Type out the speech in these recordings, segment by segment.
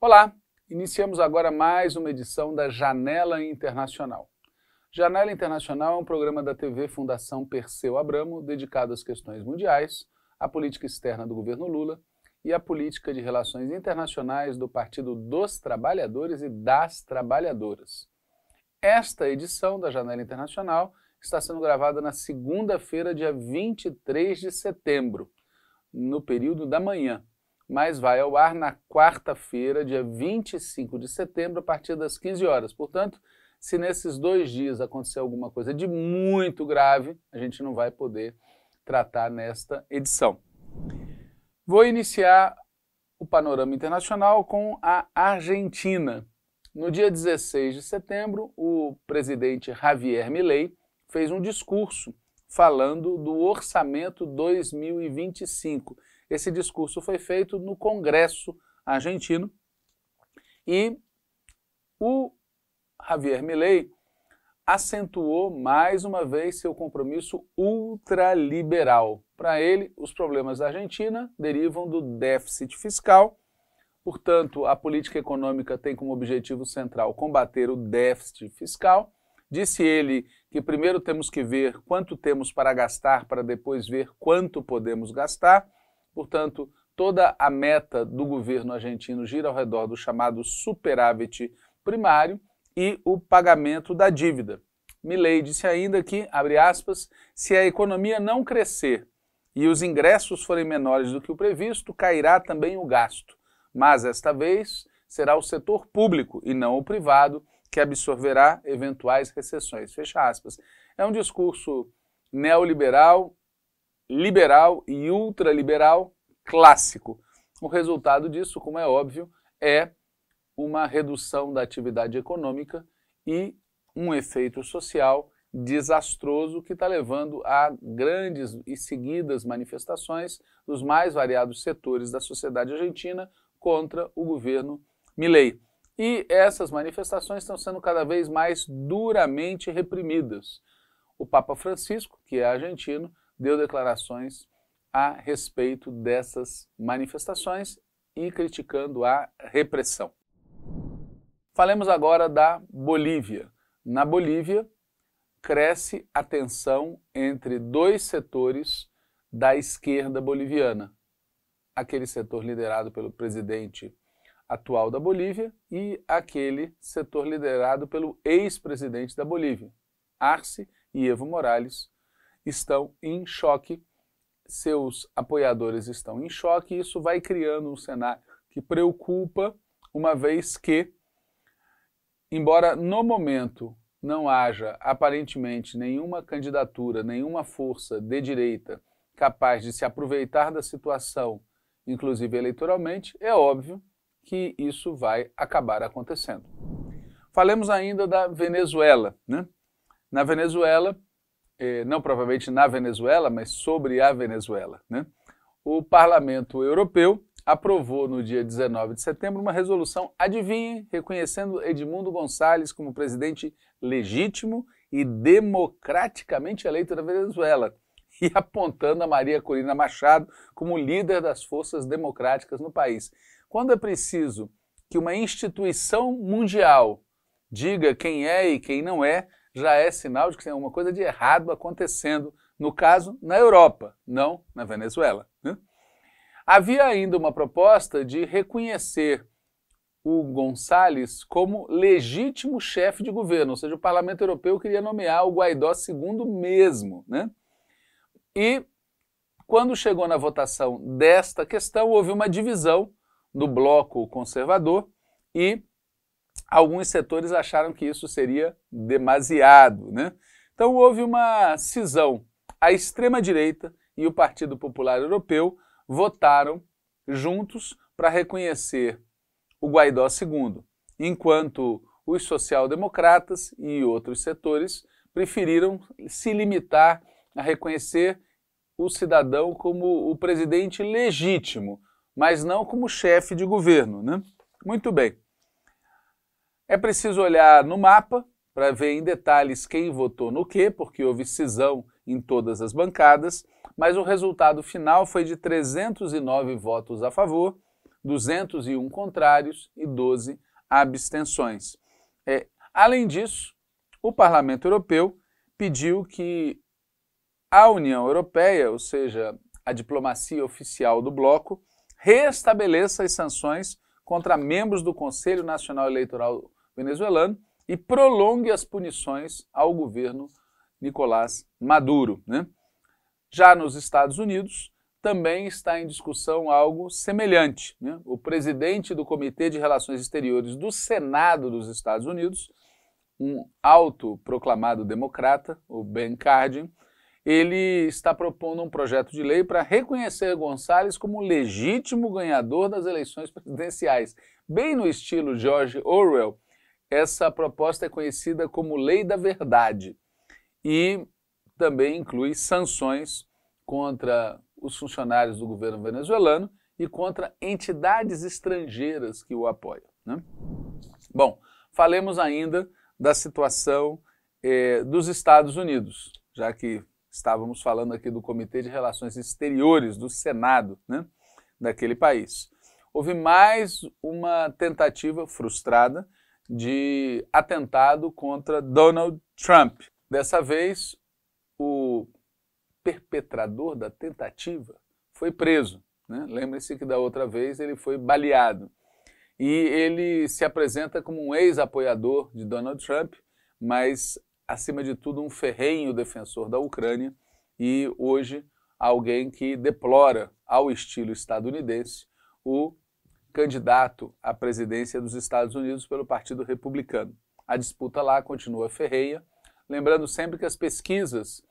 Olá, iniciamos agora mais uma edição da Janela Internacional. Janela Internacional é um programa da TV Fundação Perseu Abramo dedicado às questões mundiais, à política externa do governo Lula e à política de relações internacionais do Partido dos Trabalhadores e das Trabalhadoras. Esta edição da Janela Internacional está sendo gravada na segunda-feira, dia 23 de setembro, no período da manhã, mas vai ao ar na quarta-feira, dia 25 de setembro, a partir das 15 horas. Portanto, se nesses dois dias acontecer alguma coisa de muito grave, a gente não vai poder tratar nesta edição. Vou iniciar o panorama internacional com a Argentina. No dia 16 de setembro, o presidente Javier Milei fez um discurso falando do orçamento 2025. Esse discurso foi feito no Congresso argentino e o Javier Milei acentuou mais uma vez seu compromisso ultraliberal. Para ele, os problemas da Argentina derivam do déficit fiscal. Portanto, a política econômica tem como objetivo central combater o déficit fiscal. Disse ele que primeiro temos que ver quanto temos para gastar para depois ver quanto podemos gastar. Portanto, toda a meta do governo argentino gira ao redor do chamado superávit primário e o pagamento da dívida. Milley disse ainda que, abre aspas, se a economia não crescer e os ingressos forem menores do que o previsto, cairá também o gasto. Mas, esta vez, será o setor público e não o privado que absorverá eventuais recessões. Fecha aspas. É um discurso neoliberal, liberal e ultraliberal clássico. O resultado disso, como é óbvio, é uma redução da atividade econômica e um efeito social desastroso que está levando a grandes e seguidas manifestações dos mais variados setores da sociedade argentina contra o governo Milei. E essas manifestações estão sendo cada vez mais duramente reprimidas. O Papa Francisco, que é argentino, deu declarações a respeito dessas manifestações e criticando a repressão. Falemos agora da Bolívia. Na Bolívia, cresce a tensão entre dois setores da esquerda boliviana. Aquele setor liderado pelo presidente atual da Bolívia e aquele setor liderado pelo ex-presidente da Bolívia. Arce e Evo Morales estão em choque, seus apoiadores estão em choque, e isso vai criando um cenário que preocupa, uma vez que, embora no momento não haja aparentemente nenhuma candidatura, nenhuma força de direita capaz de se aproveitar da situação, inclusive eleitoralmente, é óbvio que isso vai acabar acontecendo. Falemos ainda da Venezuela. Né? Na Venezuela, eh, não provavelmente na Venezuela, mas sobre a Venezuela, né? o Parlamento Europeu aprovou no dia 19 de setembro uma resolução, adivinhe, reconhecendo Edmundo Gonçalves como presidente legítimo e democraticamente eleito da Venezuela e apontando a Maria Corina Machado como líder das forças democráticas no país. Quando é preciso que uma instituição mundial diga quem é e quem não é, já é sinal de que tem alguma coisa de errado acontecendo, no caso, na Europa, não na Venezuela. Né? Havia ainda uma proposta de reconhecer o Gonçalves como legítimo chefe de governo, ou seja, o Parlamento Europeu queria nomear o Guaidó segundo mesmo. Né? E quando chegou na votação desta questão, houve uma divisão do bloco conservador e alguns setores acharam que isso seria demasiado. Né? Então houve uma cisão. A extrema-direita e o Partido Popular Europeu votaram juntos para reconhecer o Guaidó II, enquanto os social-democratas e outros setores preferiram se limitar a reconhecer o cidadão como o presidente legítimo mas não como chefe de governo. Né? Muito bem. É preciso olhar no mapa para ver em detalhes quem votou no quê, porque houve cisão em todas as bancadas, mas o resultado final foi de 309 votos a favor, 201 contrários e 12 abstenções. É, além disso, o Parlamento Europeu pediu que a União Europeia, ou seja, a diplomacia oficial do bloco, restabeleça as sanções contra membros do Conselho Nacional Eleitoral venezuelano e prolongue as punições ao governo Nicolás Maduro. Né? Já nos Estados Unidos, também está em discussão algo semelhante. Né? O presidente do Comitê de Relações Exteriores do Senado dos Estados Unidos, um autoproclamado democrata, o Ben Cardin, ele está propondo um projeto de lei para reconhecer Gonçalves como legítimo ganhador das eleições presidenciais. Bem no estilo George Orwell, essa proposta é conhecida como Lei da Verdade e também inclui sanções contra os funcionários do governo venezuelano e contra entidades estrangeiras que o apoiam. Né? Bom, falemos ainda da situação eh, dos Estados Unidos, já que Estávamos falando aqui do Comitê de Relações Exteriores do Senado, né, daquele país. Houve mais uma tentativa frustrada de atentado contra Donald Trump. Dessa vez, o perpetrador da tentativa foi preso. Né? Lembre-se que da outra vez ele foi baleado. E ele se apresenta como um ex-apoiador de Donald Trump, mas acima de tudo, um ferrenho defensor da Ucrânia e hoje alguém que deplora, ao estilo estadunidense, o candidato à presidência dos Estados Unidos pelo Partido Republicano. A disputa lá continua ferreia, lembrando sempre que as pesquisas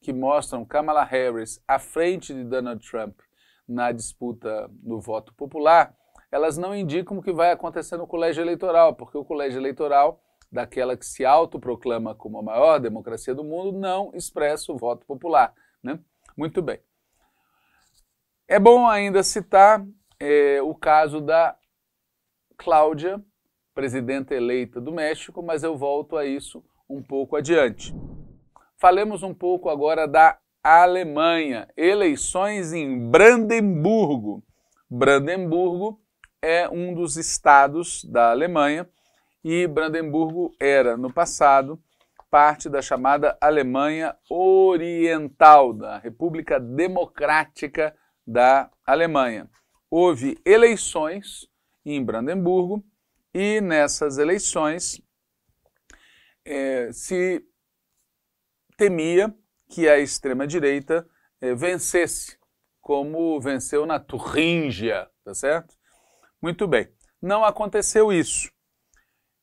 que mostram Kamala Harris à frente de Donald Trump na disputa do voto popular, elas não indicam o que vai acontecer no colégio eleitoral, porque o colégio eleitoral daquela que se autoproclama como a maior democracia do mundo, não expressa o voto popular. Né? Muito bem. É bom ainda citar é, o caso da Cláudia, presidenta eleita do México, mas eu volto a isso um pouco adiante. Falemos um pouco agora da Alemanha, eleições em Brandemburgo. Brandemburgo é um dos estados da Alemanha e Brandemburgo era, no passado, parte da chamada Alemanha Oriental, da República Democrática da Alemanha. Houve eleições em Brandemburgo e nessas eleições é, se temia que a extrema-direita é, vencesse, como venceu na Turríngia, tá certo? Muito bem, não aconteceu isso.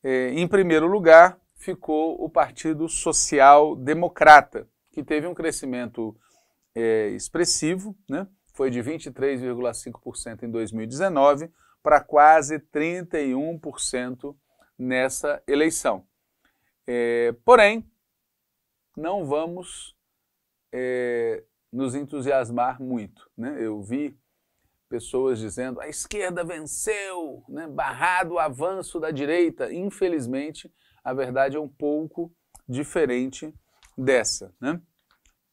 Eh, em primeiro lugar, ficou o Partido Social Democrata, que teve um crescimento eh, expressivo, né? foi de 23,5% em 2019 para quase 31% nessa eleição. É, porém, não vamos é, nos entusiasmar muito. Né? Eu vi pessoas dizendo a esquerda venceu, né? barrado o avanço da direita. Infelizmente, a verdade é um pouco diferente dessa. Né?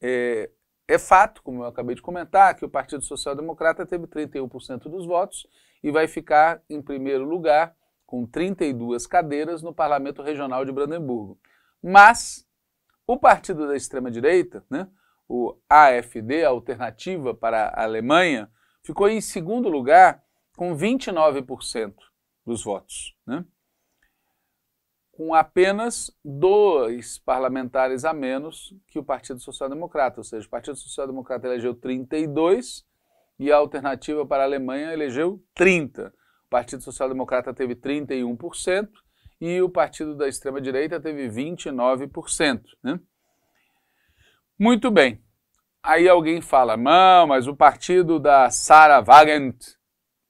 É, é, fato, como eu acabei de comentar, que o Partido Social Democrata teve 31% dos votos e vai ficar em primeiro lugar com 32 cadeiras no Parlamento Regional de Brandemburgo. Mas o partido da extrema-direita, né, o AFD, a Alternativa para a Alemanha, ficou em segundo lugar com 29% dos votos. Né? Com apenas dois parlamentares a menos que o Partido Social Democrata, ou seja, o Partido Social Democrata elegeu 32 e a Alternativa para a Alemanha elegeu 30. O Partido Social Democrata teve 31% e o Partido da Extrema Direita teve 29%. Né? Muito bem. Aí alguém fala, não, mas o partido da Sarah Wagent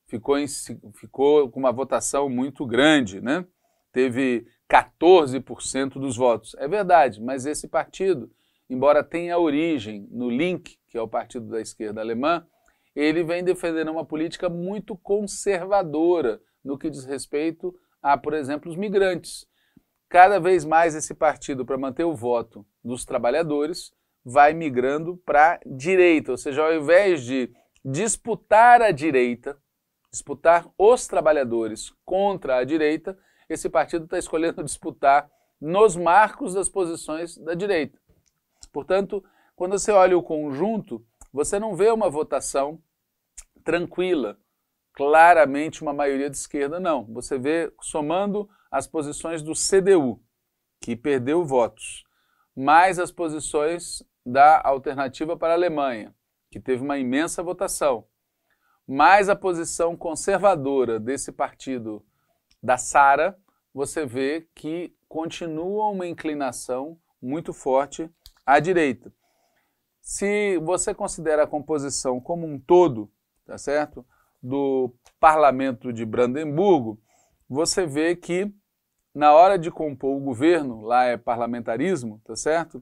ficou, em, ficou com uma votação muito grande, né? Teve 14% dos votos. É verdade, mas esse partido, embora tenha origem no Link, que é o partido da esquerda alemã, ele vem defendendo uma política muito conservadora no que diz respeito a, por exemplo, os migrantes. Cada vez mais esse partido, para manter o voto dos trabalhadores, vai migrando para a direita, ou seja, ao invés de disputar a direita, disputar os trabalhadores contra a direita, esse partido está escolhendo disputar nos marcos das posições da direita. Portanto, quando você olha o conjunto, você não vê uma votação tranquila, claramente uma maioria de esquerda, não. Você vê somando as posições do CDU, que perdeu votos, mais as posições da alternativa para a Alemanha, que teve uma imensa votação, mais a posição conservadora desse partido da Sara, você vê que continua uma inclinação muito forte à direita. Se você considera a composição como um todo, tá certo? Do parlamento de Brandemburgo, você vê que na hora de compor o governo, lá é parlamentarismo, tá certo?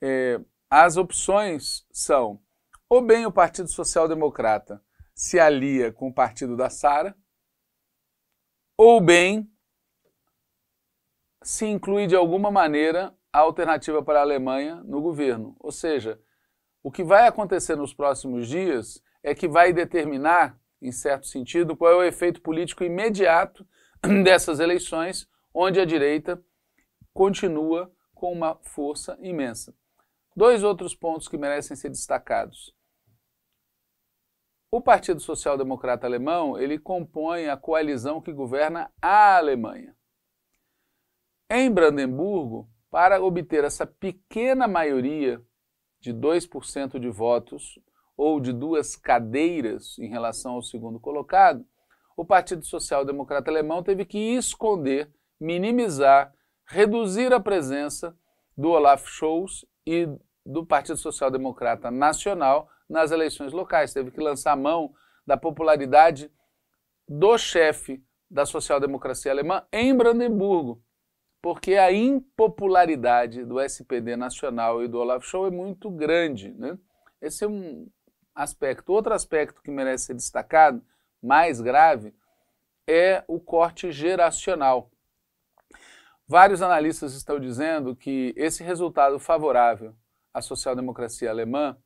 É, as opções são ou bem o Partido Social Democrata se alia com o partido da Sara, ou bem se inclui de alguma maneira a alternativa para a Alemanha no governo. Ou seja, o que vai acontecer nos próximos dias é que vai determinar, em certo sentido, qual é o efeito político imediato dessas eleições, onde a direita continua com uma força imensa. Dois outros pontos que merecem ser destacados. O Partido Social Democrata Alemão, ele compõe a coalizão que governa a Alemanha. Em Brandemburgo, para obter essa pequena maioria de 2% de votos ou de duas cadeiras em relação ao segundo colocado, o Partido Social Democrata Alemão teve que esconder, minimizar, reduzir a presença do Olaf Scholz e do Partido Social Democrata Nacional nas eleições locais. Teve que lançar mão da popularidade do chefe da social-democracia alemã em Brandemburgo, porque a impopularidade do SPD nacional e do Olaf Scholz é muito grande. Né? Esse é um aspecto. Outro aspecto que merece ser destacado, mais grave, é o corte geracional. Vários analistas estão dizendo que esse resultado favorável a social-democracia alemã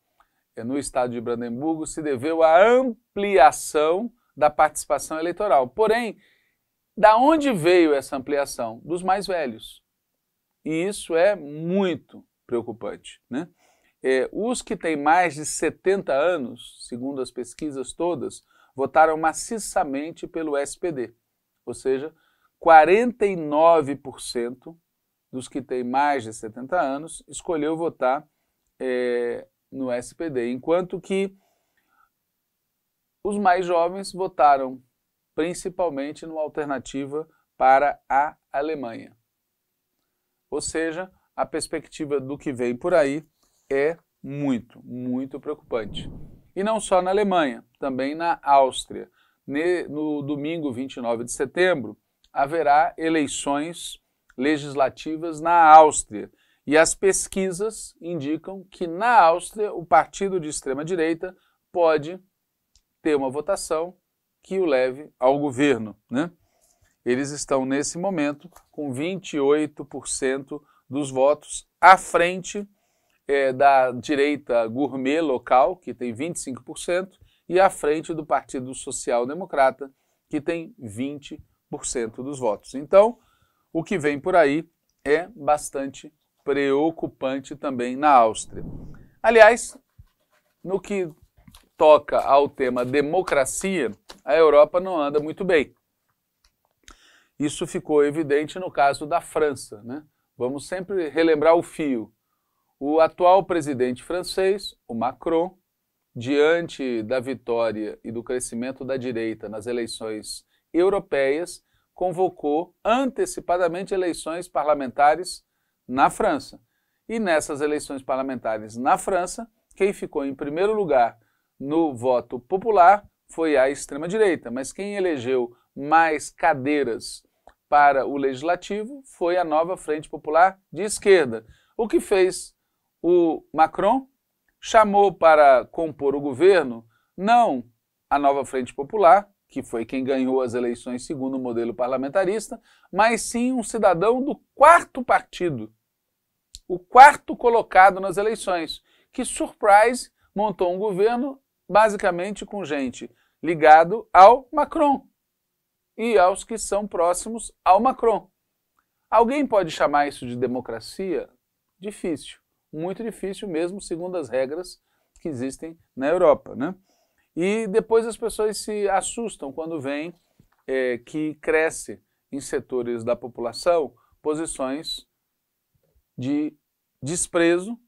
eh, no estado de Brandemburgo se deveu à ampliação da participação eleitoral. Porém, da onde veio essa ampliação? Dos mais velhos. E isso é muito preocupante. Né? É, os que têm mais de 70 anos, segundo as pesquisas todas, votaram maciçamente pelo SPD, ou seja, 49% dos que têm mais de 70 anos escolheu votar é, no SPD, enquanto que os mais jovens votaram principalmente numa alternativa para a Alemanha. Ou seja, a perspectiva do que vem por aí é muito, muito preocupante. E não só na Alemanha, também na Áustria. No domingo 29 de setembro, haverá eleições legislativas na Áustria. E as pesquisas indicam que na Áustria o partido de extrema-direita pode ter uma votação que o leve ao governo. Né? Eles estão, nesse momento, com 28% dos votos à frente é, da direita gourmet local, que tem 25%, e à frente do Partido Social Democrata, que tem 20% dos votos. Então, o que vem por aí é bastante preocupante também na Áustria. Aliás, no que toca ao tema democracia, a Europa não anda muito bem. Isso ficou evidente no caso da França. Né? Vamos sempre relembrar o fio. O atual presidente francês, o Macron, diante da vitória e do crescimento da direita nas eleições europeias, convocou antecipadamente eleições parlamentares na França. E nessas eleições parlamentares na França, quem ficou em primeiro lugar no voto popular foi a extrema-direita, mas quem elegeu mais cadeiras para o legislativo foi a nova Frente Popular de esquerda. O que fez o Macron? Chamou para compor o governo não a nova Frente Popular, que foi quem ganhou as eleições segundo o modelo parlamentarista, mas sim um cidadão do quarto partido, o quarto colocado nas eleições, que, surprise, montou um governo basicamente com gente ligado ao Macron e aos que são próximos ao Macron. Alguém pode chamar isso de democracia? Difícil, muito difícil mesmo, segundo as regras que existem na Europa, né? E depois as pessoas se assustam quando veem é, que cresce em setores da população posições de desprezo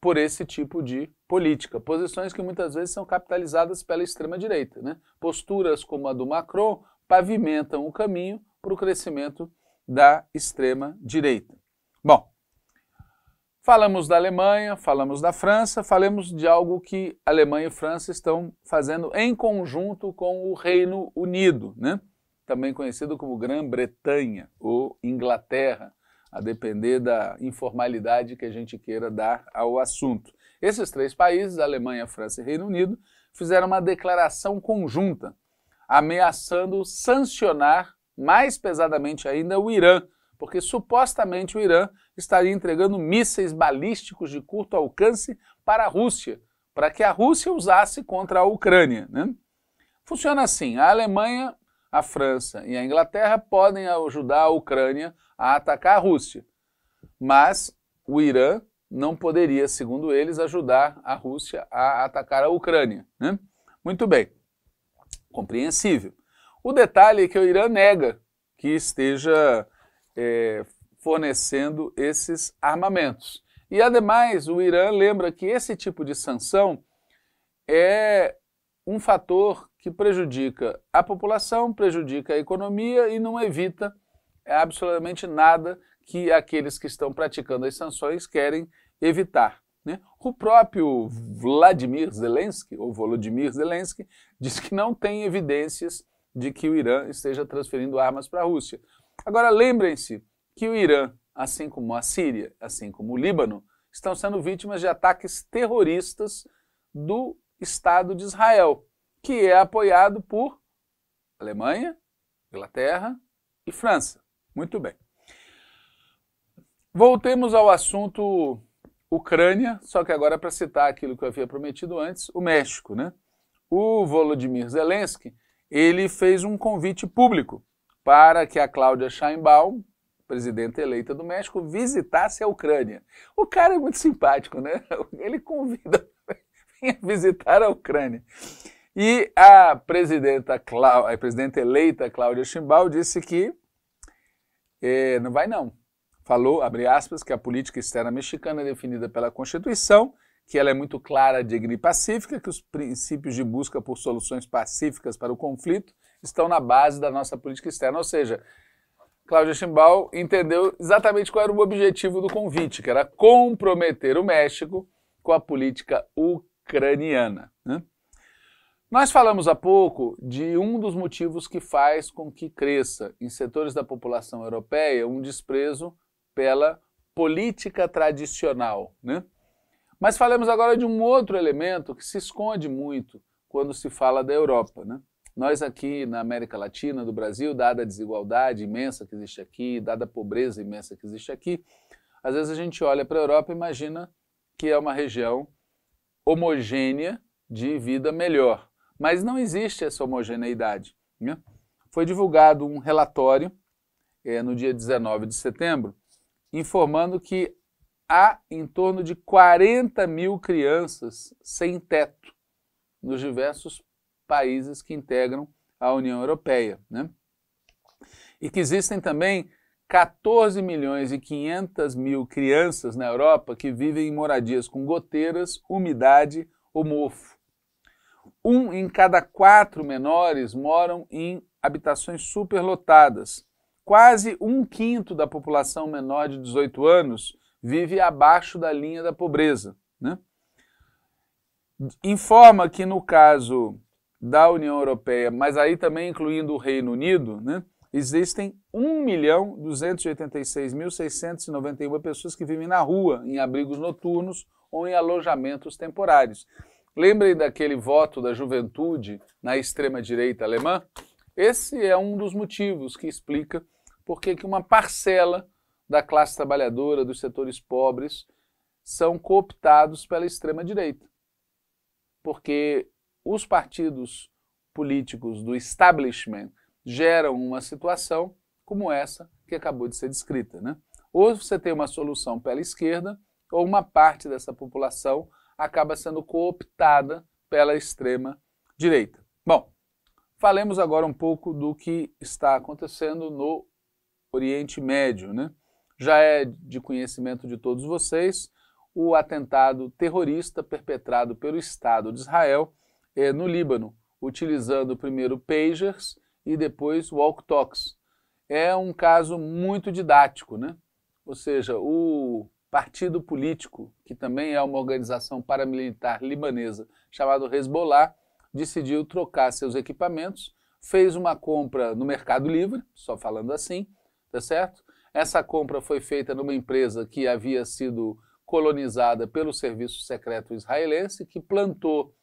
por esse tipo de política. Posições que muitas vezes são capitalizadas pela extrema-direita. Né? Posturas como a do Macron pavimentam o caminho para o crescimento da extrema-direita. Bom, Falamos da Alemanha, falamos da França, falamos de algo que Alemanha e França estão fazendo em conjunto com o Reino Unido, né? também conhecido como Grã-Bretanha ou Inglaterra, a depender da informalidade que a gente queira dar ao assunto. Esses três países, Alemanha, França e Reino Unido, fizeram uma declaração conjunta, ameaçando sancionar mais pesadamente ainda o Irã, porque supostamente o Irã estaria entregando mísseis balísticos de curto alcance para a Rússia, para que a Rússia usasse contra a Ucrânia. Né? Funciona assim: a Alemanha, a França e a Inglaterra podem ajudar a Ucrânia a atacar a Rússia, mas o Irã não poderia, segundo eles, ajudar a Rússia a atacar a Ucrânia. Né? Muito bem, compreensível. O detalhe é que o Irã nega que esteja é, fornecendo esses armamentos. E, ademais, o Irã lembra que esse tipo de sanção é um fator que prejudica a população, prejudica a economia e não evita absolutamente nada que aqueles que estão praticando as sanções querem evitar. Né? O próprio Vladimir Zelensky, ou Volodymyr Zelensky, diz que não tem evidências de que o Irã esteja transferindo armas para a Rússia. Agora, lembrem-se que o Irã, assim como a Síria, assim como o Líbano, estão sendo vítimas de ataques terroristas do Estado de Israel, que é apoiado por Alemanha, Inglaterra e França. Muito bem. Voltemos ao assunto Ucrânia, só que agora para citar aquilo que eu havia prometido antes, o México, né? O Volodymyr Zelensky, ele fez um convite público para que a Cláudia Scheinbaum, presidenta eleita do México, visitasse a Ucrânia. O cara é muito simpático, né? Ele convida a visitar a Ucrânia. E a presidenta, Clá... a presidenta eleita Cláudia Chimbal disse que eh, não vai não. Falou, abre aspas, que a política externa mexicana é definida pela Constituição, que ela é muito clara, digna e pacífica, que os princípios de busca por soluções pacíficas para o conflito estão na base da nossa política externa. Ou seja, Cláudia Schimbal entendeu exatamente qual era o objetivo do convite, que era comprometer o México com a política ucraniana. Né? Nós falamos há pouco de um dos motivos que faz com que cresça em setores da população europeia um desprezo pela política tradicional. Né? Mas falamos agora de um outro elemento que se esconde muito quando se fala da Europa. Né? Nós aqui na América Latina, do Brasil, dada a desigualdade imensa que existe aqui, dada a pobreza imensa que existe aqui, às vezes a gente olha para a Europa e imagina que é uma região homogênea de vida melhor. Mas não existe essa homogeneidade. Né? Foi divulgado um relatório é, no dia 19 de setembro, informando que há em torno de 40 mil crianças sem teto nos diversos países que integram a União Europeia. Né? E que existem também 14 milhões e 500 mil crianças na Europa que vivem em moradias com goteiras, umidade ou mofo. Um em cada quatro menores moram em habitações superlotadas. Quase um quinto da população menor de 18 anos vive abaixo da linha da pobreza. Né? Informa que, no caso da União Europeia, mas aí também incluindo o Reino Unido, né, existem 1.286.691 pessoas que vivem na rua, em abrigos noturnos ou em alojamentos temporários. Lembrem daquele voto da juventude na extrema-direita alemã? Esse é um dos motivos que explica por que uma parcela da classe trabalhadora, dos setores pobres, são cooptados pela extrema-direita. Porque os partidos políticos do establishment geram uma situação como essa que acabou de ser descrita. Né? Ou você tem uma solução pela esquerda, ou uma parte dessa população acaba sendo cooptada pela extrema direita. Bom, falemos agora um pouco do que está acontecendo no Oriente Médio. Né? Já é de conhecimento de todos vocês o atentado terrorista perpetrado pelo Estado de Israel é, no Líbano, utilizando primeiro pagers e depois walk-talks. É um caso muito didático, né? Ou seja, o partido político, que também é uma organização paramilitar libanesa, chamado Hezbollah, decidiu trocar seus equipamentos, fez uma compra no Mercado Livre, só falando assim, tá certo? Essa compra foi feita numa empresa que havia sido colonizada pelo serviço secreto israelense, que plantou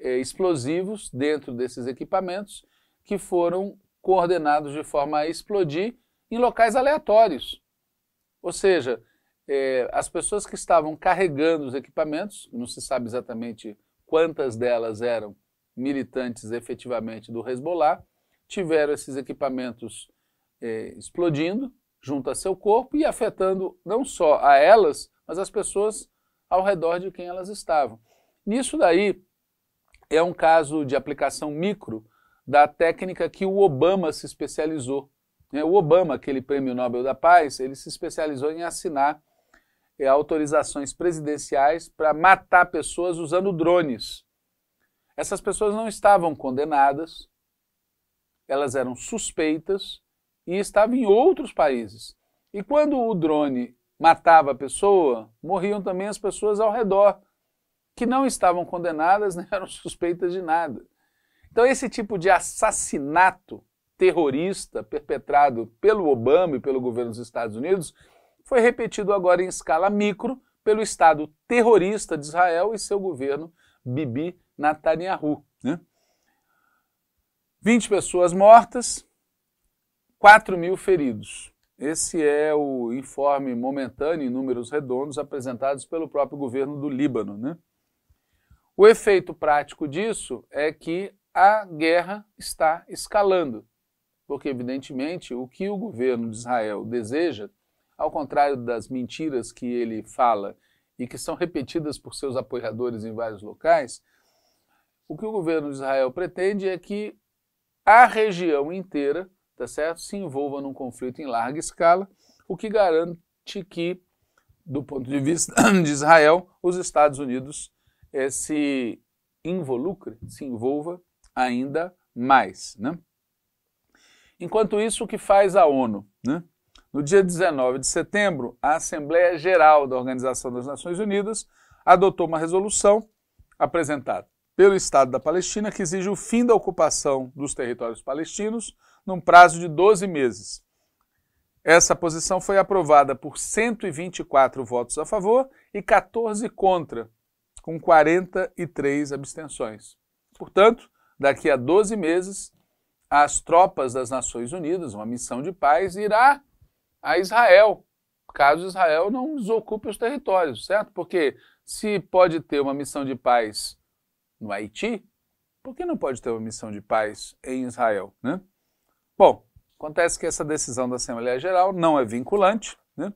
eh, explosivos dentro desses equipamentos que foram coordenados de forma a explodir em locais aleatórios. Ou seja, eh, as pessoas que estavam carregando os equipamentos, não se sabe exatamente quantas delas eram militantes efetivamente do Hezbollah, tiveram esses equipamentos eh, explodindo junto a seu corpo e afetando não só a elas, mas as pessoas ao redor de quem elas estavam. Nisso daí, é um caso de aplicação micro da técnica que o Obama se especializou. É, o Obama, aquele prêmio Nobel da Paz, ele se especializou em assinar é, autorizações presidenciais para matar pessoas usando drones. Essas pessoas não estavam condenadas, elas eram suspeitas e estavam em outros países. E quando o drone matava a pessoa, morriam também as pessoas ao redor que não estavam condenadas, não né, eram suspeitas de nada. Então, esse tipo de assassinato terrorista perpetrado pelo Obama e pelo governo dos Estados Unidos foi repetido agora em escala micro pelo Estado terrorista de Israel e seu governo Bibi Netanyahu. Né? 20 pessoas mortas, 4 mil feridos. Esse é o informe momentâneo em números redondos apresentados pelo próprio governo do Líbano. Né? O efeito prático disso é que a guerra está escalando, porque, evidentemente, o que o governo de Israel deseja, ao contrário das mentiras que ele fala e que são repetidas por seus apoiadores em vários locais, o que o governo de Israel pretende é que a região inteira, tá certo, se envolva num conflito em larga escala, o que garante que, do ponto de vista de Israel, os Estados Unidos é, se involucre, se envolva ainda mais. Né? Enquanto isso, o que faz a ONU? Né? No dia 19 de setembro, a Assembleia Geral da Organização das Nações Unidas adotou uma resolução apresentada pelo Estado da Palestina que exige o fim da ocupação dos territórios palestinos num prazo de 12 meses. Essa posição foi aprovada por 124 votos a favor e 14 contra, com 43 abstenções. Portanto, daqui a 12 meses, as tropas das Nações Unidas, uma missão de paz, irá a Israel, caso Israel não desocupe os territórios, certo? Porque se pode ter uma missão de paz no Haiti, por que não pode ter uma missão de paz em Israel, né? Bom, acontece que essa decisão da Assembleia Geral não é vinculante, né?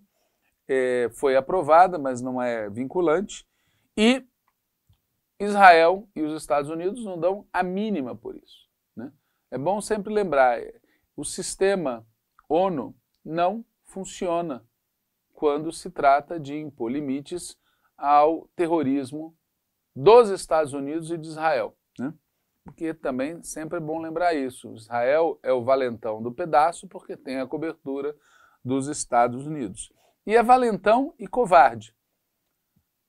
É, foi aprovada, mas não é vinculante. E Israel e os Estados Unidos não dão a mínima por isso. Né? É bom sempre lembrar: é, o sistema ONU não funciona quando se trata de impor limites ao terrorismo dos Estados Unidos e de Israel. Né? Porque também sempre é bom lembrar isso: Israel é o valentão do pedaço porque tem a cobertura dos Estados Unidos. E é valentão e covarde.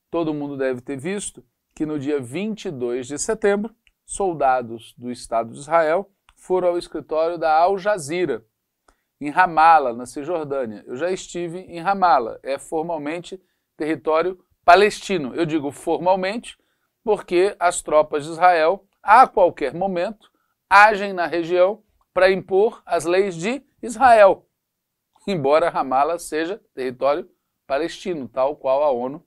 Todo mundo deve ter visto que no dia 22 de setembro, soldados do Estado de Israel foram ao escritório da Al Jazeera, em Ramala, na Cisjordânia. Eu já estive em Ramala, é formalmente território palestino. Eu digo formalmente porque as tropas de Israel, a qualquer momento, agem na região para impor as leis de Israel, embora Ramala seja território palestino, tal qual a ONU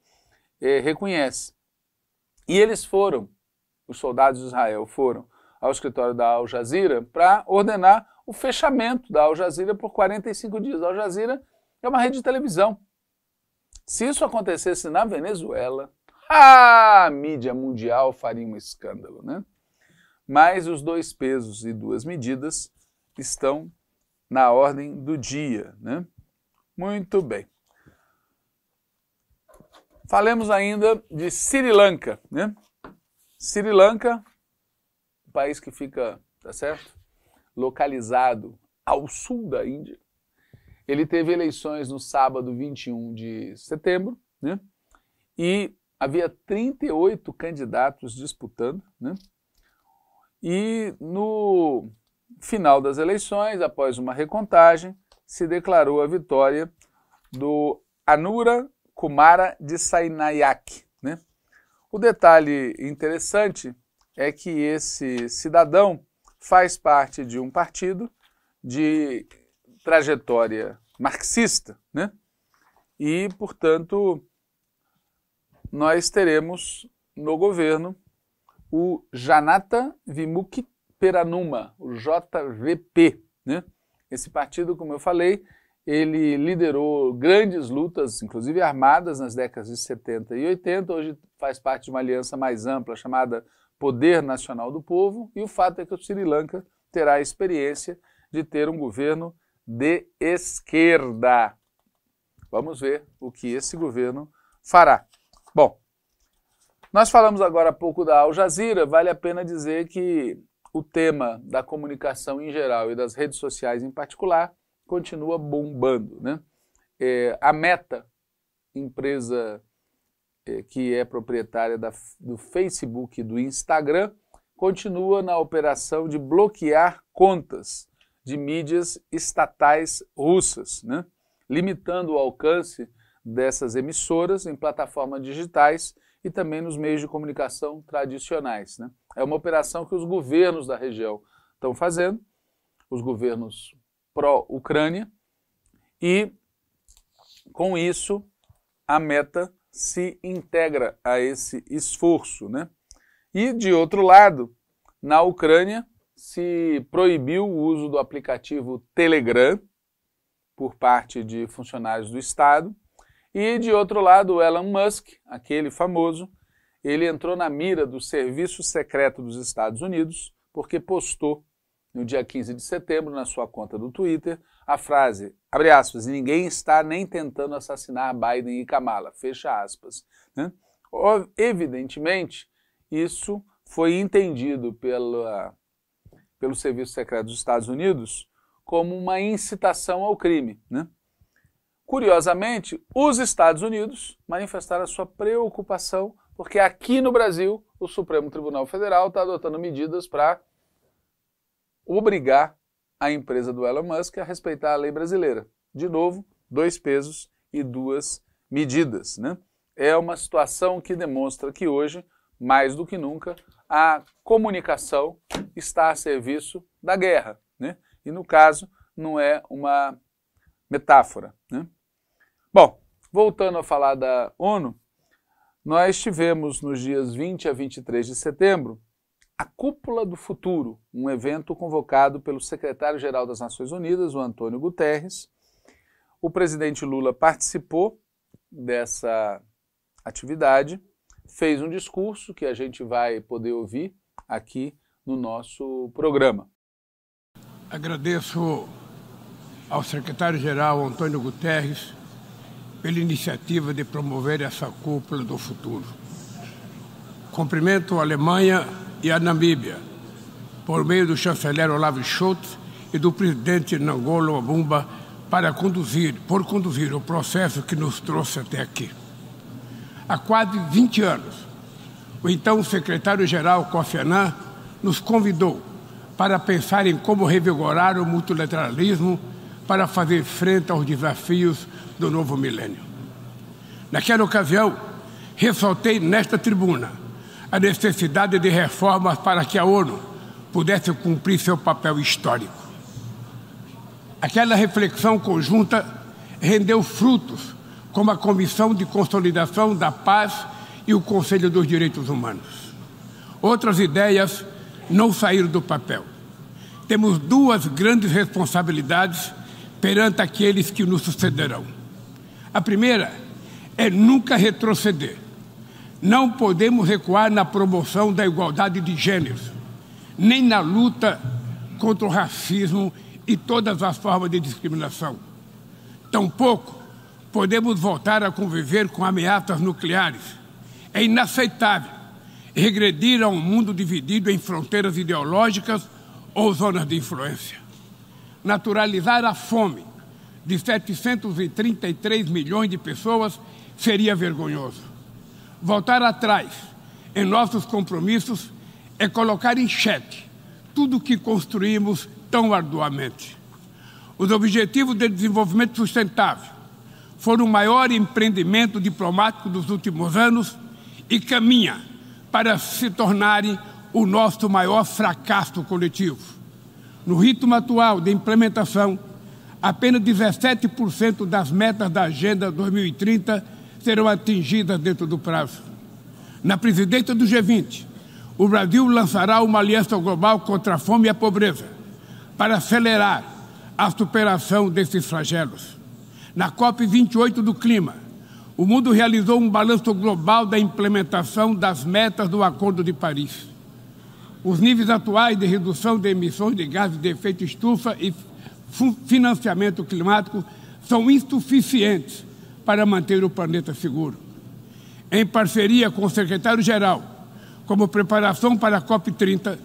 eh, reconhece. E eles foram, os soldados de Israel foram ao escritório da Al Jazeera para ordenar o fechamento da Al Jazeera por 45 dias. A Al Jazeera é uma rede de televisão. Se isso acontecesse na Venezuela, a mídia mundial faria um escândalo, né? Mas os dois pesos e duas medidas estão na ordem do dia, né? Muito bem. Falemos ainda de Sri Lanka, né? Sri Lanka, um país que fica, tá certo? Localizado ao sul da Índia. Ele teve eleições no sábado 21 de setembro, né? E havia 38 candidatos disputando, né? E no final das eleições, após uma recontagem, se declarou a vitória do Anura Kumara de Sainayak. Né? O detalhe interessante é que esse cidadão faz parte de um partido de trajetória marxista, né? E, portanto, nós teremos no governo o Janata Vimukthi Peranuma, o JVP, né? Esse partido, como eu falei, ele liderou grandes lutas, inclusive armadas, nas décadas de 70 e 80. Hoje faz parte de uma aliança mais ampla chamada Poder Nacional do Povo. E o fato é que o Sri Lanka terá a experiência de ter um governo de esquerda. Vamos ver o que esse governo fará. Bom, nós falamos agora há pouco da Al Jazeera. Vale a pena dizer que o tema da comunicação em geral e das redes sociais em particular continua bombando. Né? É, a Meta, empresa é, que é proprietária da, do Facebook e do Instagram, continua na operação de bloquear contas de mídias estatais russas, né? limitando o alcance dessas emissoras em plataformas digitais e também nos meios de comunicação tradicionais. Né? É uma operação que os governos da região estão fazendo, os governos pró-Ucrânia, e com isso a meta se integra a esse esforço. Né? E de outro lado, na Ucrânia se proibiu o uso do aplicativo Telegram por parte de funcionários do Estado. E de outro lado, o Elon Musk, aquele famoso, ele entrou na mira do Serviço Secreto dos Estados Unidos porque postou no dia 15 de setembro, na sua conta do Twitter, a frase, abre aspas, ninguém está nem tentando assassinar Biden e Kamala, fecha aspas. Né? Evidentemente, isso foi entendido pela, pelo Serviço Secreto dos Estados Unidos como uma incitação ao crime. Né? Curiosamente, os Estados Unidos manifestaram a sua preocupação porque aqui no Brasil o Supremo Tribunal Federal está adotando medidas para obrigar a empresa do Elon Musk a respeitar a lei brasileira. De novo, dois pesos e duas medidas. Né? É uma situação que demonstra que hoje, mais do que nunca, a comunicação está a serviço da guerra. Né? E no caso, não é uma metáfora. Né? Bom, voltando a falar da ONU, nós tivemos nos dias 20 a 23 de setembro a Cúpula do Futuro, um evento convocado pelo secretário-geral das Nações Unidas, o Antônio Guterres. O presidente Lula participou dessa atividade, fez um discurso que a gente vai poder ouvir aqui no nosso programa. Agradeço ao secretário-geral Antônio Guterres pela iniciativa de promover essa cúpula do futuro. Cumprimento a Alemanha e a Namíbia, por meio do chanceler Olavo Schultz e do presidente Nangolo Abumba, para conduzir, por conduzir o processo que nos trouxe até aqui. Há quase 20 anos, o então secretário-geral Kofi Annan nos convidou para pensar em como revigorar o multilateralismo para fazer frente aos desafios do novo milênio. Naquela ocasião, ressaltei nesta tribuna a necessidade de reformas para que a ONU pudesse cumprir seu papel histórico. Aquela reflexão conjunta rendeu frutos, como a Comissão de Consolidação da Paz e o Conselho dos Direitos Humanos. Outras ideias não saíram do papel. Temos duas grandes responsabilidades perante aqueles que nos sucederão. A primeira é nunca retroceder não podemos recuar na promoção da igualdade de gêneros, nem na luta contra o racismo e todas as formas de discriminação. Tampouco podemos voltar a conviver com ameaças nucleares. É inaceitável regredir a um mundo dividido em fronteiras ideológicas ou zonas de influência. Naturalizar a fome de 733 milhões de pessoas seria vergonhoso. Voltar atrás em nossos compromissos é colocar em xeque tudo o que construímos tão arduamente. Os Objetivos de Desenvolvimento Sustentável foram o maior empreendimento diplomático dos últimos anos e caminha para se tornarem o nosso maior fracasso coletivo. No ritmo atual de implementação, apenas 17% das metas da Agenda 2030 serão atingidas dentro do prazo. Na presidência do G20, o Brasil lançará uma aliança global contra a fome e a pobreza para acelerar a superação desses flagelos. Na COP28 do clima, o mundo realizou um balanço global da implementação das metas do Acordo de Paris. Os níveis atuais de redução de emissões de gases de efeito estufa e financiamento climático são insuficientes para manter o planeta seguro. Em parceria com o secretário-geral, como preparação para a COP30,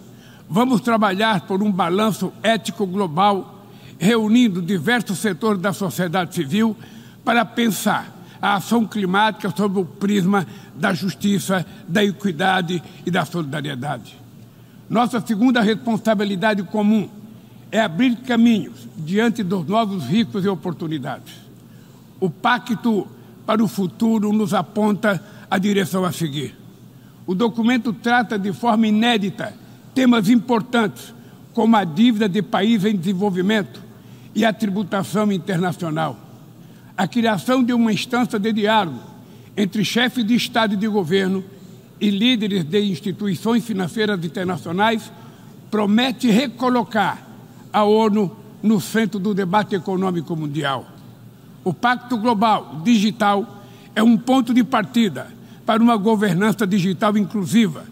vamos trabalhar por um balanço ético global, reunindo diversos setores da sociedade civil para pensar a ação climática sob o prisma da justiça, da equidade e da solidariedade. Nossa segunda responsabilidade comum é abrir caminhos diante dos novos riscos e oportunidades. O Pacto para o Futuro nos aponta a direção a seguir. O documento trata de forma inédita temas importantes, como a dívida de países em desenvolvimento e a tributação internacional. A criação de uma instância de diálogo entre chefes de Estado e de governo e líderes de instituições financeiras internacionais promete recolocar a ONU no centro do debate econômico mundial. O Pacto Global Digital é um ponto de partida para uma governança digital inclusiva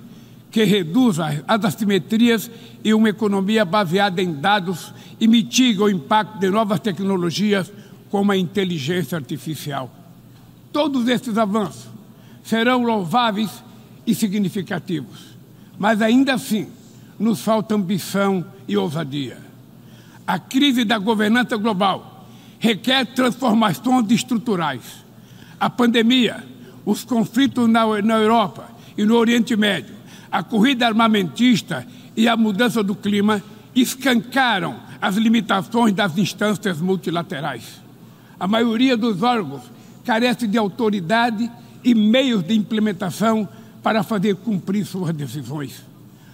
que reduza as assimetrias e uma economia baseada em dados e mitiga o impacto de novas tecnologias como a inteligência artificial. Todos esses avanços serão louváveis e significativos, mas ainda assim nos falta ambição e ousadia. A crise da governança global requer transformações estruturais. A pandemia, os conflitos na, na Europa e no Oriente Médio, a corrida armamentista e a mudança do clima escancaram as limitações das instâncias multilaterais. A maioria dos órgãos carece de autoridade e meios de implementação para fazer cumprir suas decisões.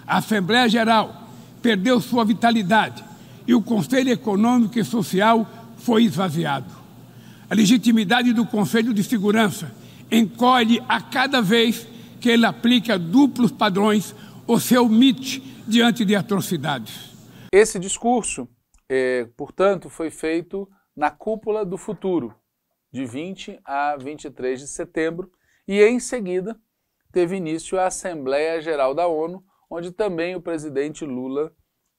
A Assembleia Geral perdeu sua vitalidade e o Conselho Econômico e Social foi esvaziado. A legitimidade do Conselho de Segurança encolhe a cada vez que ele aplica duplos padrões ou se omite diante de atrocidades. Esse discurso, é, portanto, foi feito na cúpula do futuro, de 20 a 23 de setembro, e em seguida teve início a Assembleia Geral da ONU, onde também o presidente Lula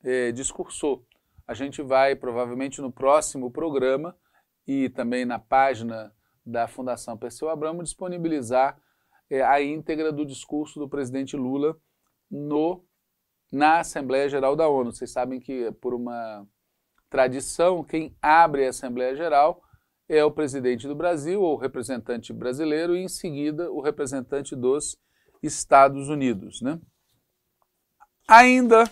é, discursou. A gente vai, provavelmente, no próximo programa e também na página da Fundação Perseu Abramo disponibilizar é, a íntegra do discurso do presidente Lula no, na Assembleia Geral da ONU. Vocês sabem que, por uma tradição, quem abre a Assembleia Geral é o presidente do Brasil ou o representante brasileiro e, em seguida, o representante dos Estados Unidos. Né? Ainda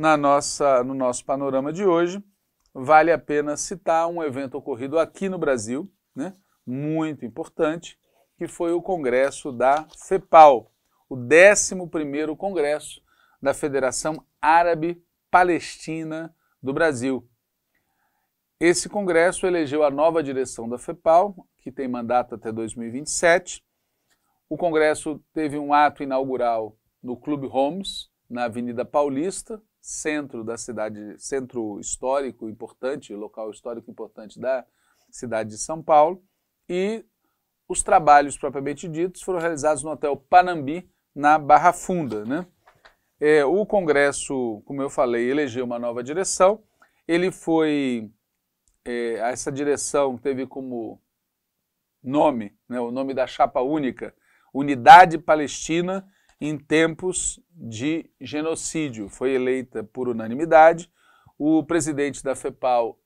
na nossa, no nosso panorama de hoje, vale a pena citar um evento ocorrido aqui no Brasil, né, muito importante, que foi o Congresso da FEPAL, o 11º Congresso da Federação Árabe Palestina do Brasil. Esse congresso elegeu a nova direção da FEPAL, que tem mandato até 2027. O congresso teve um ato inaugural no Clube Holmes, na Avenida Paulista, centro da cidade, centro histórico importante, local histórico importante da cidade de São Paulo, e os trabalhos propriamente ditos foram realizados no Hotel Panambi, na Barra Funda. Né? É, o Congresso, como eu falei, elegeu uma nova direção, ele foi, é, essa direção teve como nome, né, o nome da chapa única, Unidade Palestina em tempos de genocídio. Foi eleita por unanimidade. O presidente da FEPAL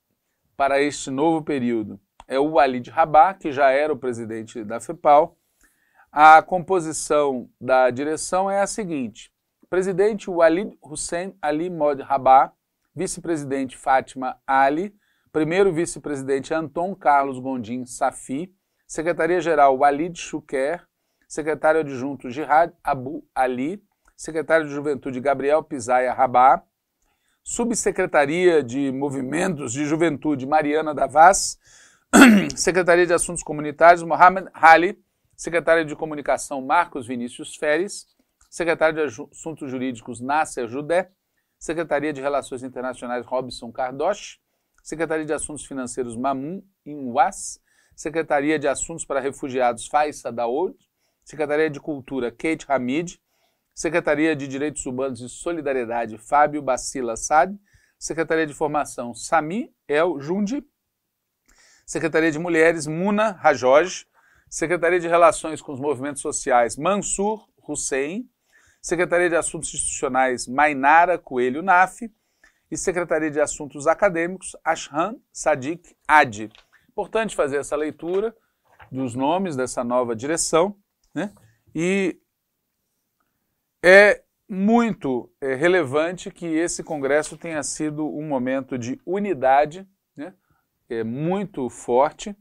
para este novo período é o Walid Rabah, que já era o presidente da FEPAL. A composição da direção é a seguinte: presidente Walid Hussein Ali Mod Rabah, vice-presidente Fátima Ali, primeiro vice-presidente Anton Carlos Gondim Safi, secretaria-geral Walid Schuker, secretário adjunto Jihad Abu Ali, secretário de Juventude Gabriel Pisaia Rabá, subsecretaria de Movimentos de Juventude Mariana Davas, secretaria de Assuntos Comunitários Mohamed Ali, secretário de Comunicação Marcos Vinícius Feres, secretário de Assuntos Jurídicos Nasser Judé, secretaria de Relações Internacionais Robson Cardoche, secretaria de Assuntos Financeiros Mamun Inwas, secretaria de Assuntos para Refugiados Faisa Daoud, Secretaria de Cultura, Kate Hamid, Secretaria de Direitos Humanos e Solidariedade, Fábio Bacila Sad, Secretaria de Formação, Sami El Jundi, Secretaria de Mulheres, Muna Rajoj, Secretaria de Relações com os Movimentos Sociais, Mansur Hussein, Secretaria de Assuntos Institucionais, Mainara Coelho Naf, e Secretaria de Assuntos Acadêmicos, Ashran Sadiq Adi. Importante fazer essa leitura dos nomes dessa nova direção né? E é muito é, relevante que esse congresso tenha sido um momento de unidade né? é, muito forte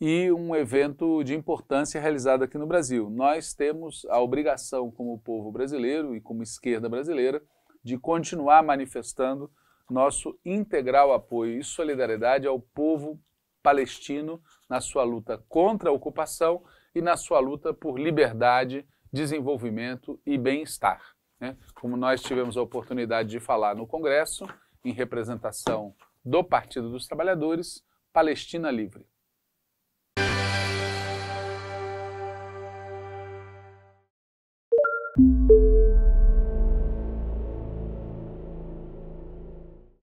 e um evento de importância realizado aqui no Brasil. Nós temos a obrigação, como povo brasileiro e como esquerda brasileira, de continuar manifestando nosso integral apoio e solidariedade ao povo palestino na sua luta contra a ocupação e na sua luta por liberdade, desenvolvimento e bem-estar. Né? Como nós tivemos a oportunidade de falar no Congresso, em representação do Partido dos Trabalhadores, Palestina Livre.